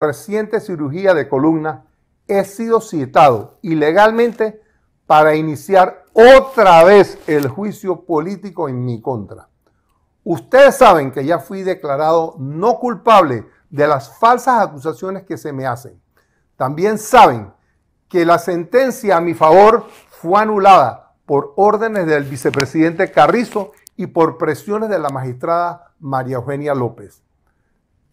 reciente cirugía de columna, he sido citado ilegalmente para iniciar otra vez el juicio político en mi contra. Ustedes saben que ya fui declarado no culpable de las falsas acusaciones que se me hacen. También saben que la sentencia a mi favor fue anulada por órdenes del vicepresidente Carrizo y por presiones de la magistrada María Eugenia López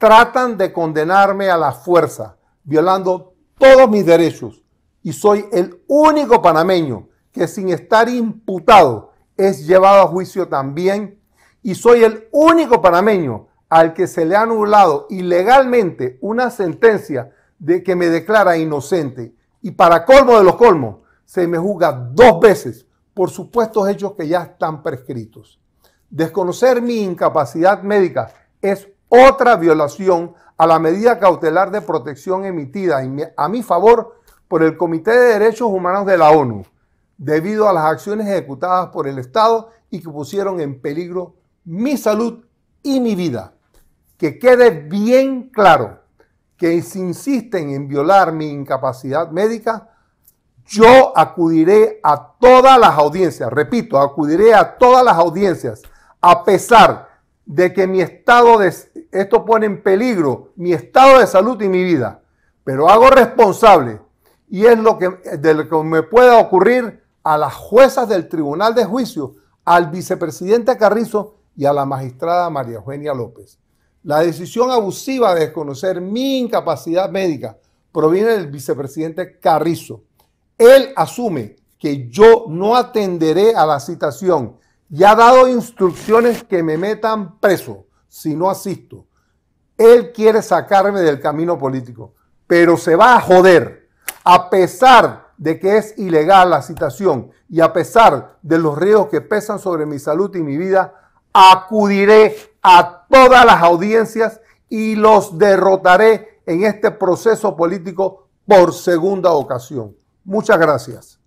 tratan de condenarme a la fuerza, violando todos mis derechos. Y soy el único panameño que sin estar imputado es llevado a juicio también. Y soy el único panameño al que se le ha anulado ilegalmente una sentencia de que me declara inocente. Y para colmo de los colmos, se me juzga dos veces por supuestos hechos que ya están prescritos. Desconocer mi incapacidad médica es otra violación a la medida cautelar de protección emitida a mi favor por el Comité de Derechos Humanos de la ONU, debido a las acciones ejecutadas por el Estado y que pusieron en peligro mi salud y mi vida. Que quede bien claro que si insisten en violar mi incapacidad médica, yo acudiré a todas las audiencias, repito, acudiré a todas las audiencias, a pesar de que mi estado de esto pone en peligro mi estado de salud y mi vida, pero hago responsable y es lo que, de lo que me pueda ocurrir a las juezas del Tribunal de Juicio, al vicepresidente Carrizo y a la magistrada María Eugenia López. La decisión abusiva de desconocer mi incapacidad médica proviene del vicepresidente Carrizo. Él asume que yo no atenderé a la citación y ha dado instrucciones que me metan preso si no asisto. Él quiere sacarme del camino político, pero se va a joder, a pesar de que es ilegal la citación y a pesar de los riesgos que pesan sobre mi salud y mi vida, acudiré a todas las audiencias y los derrotaré en este proceso político por segunda ocasión. Muchas gracias.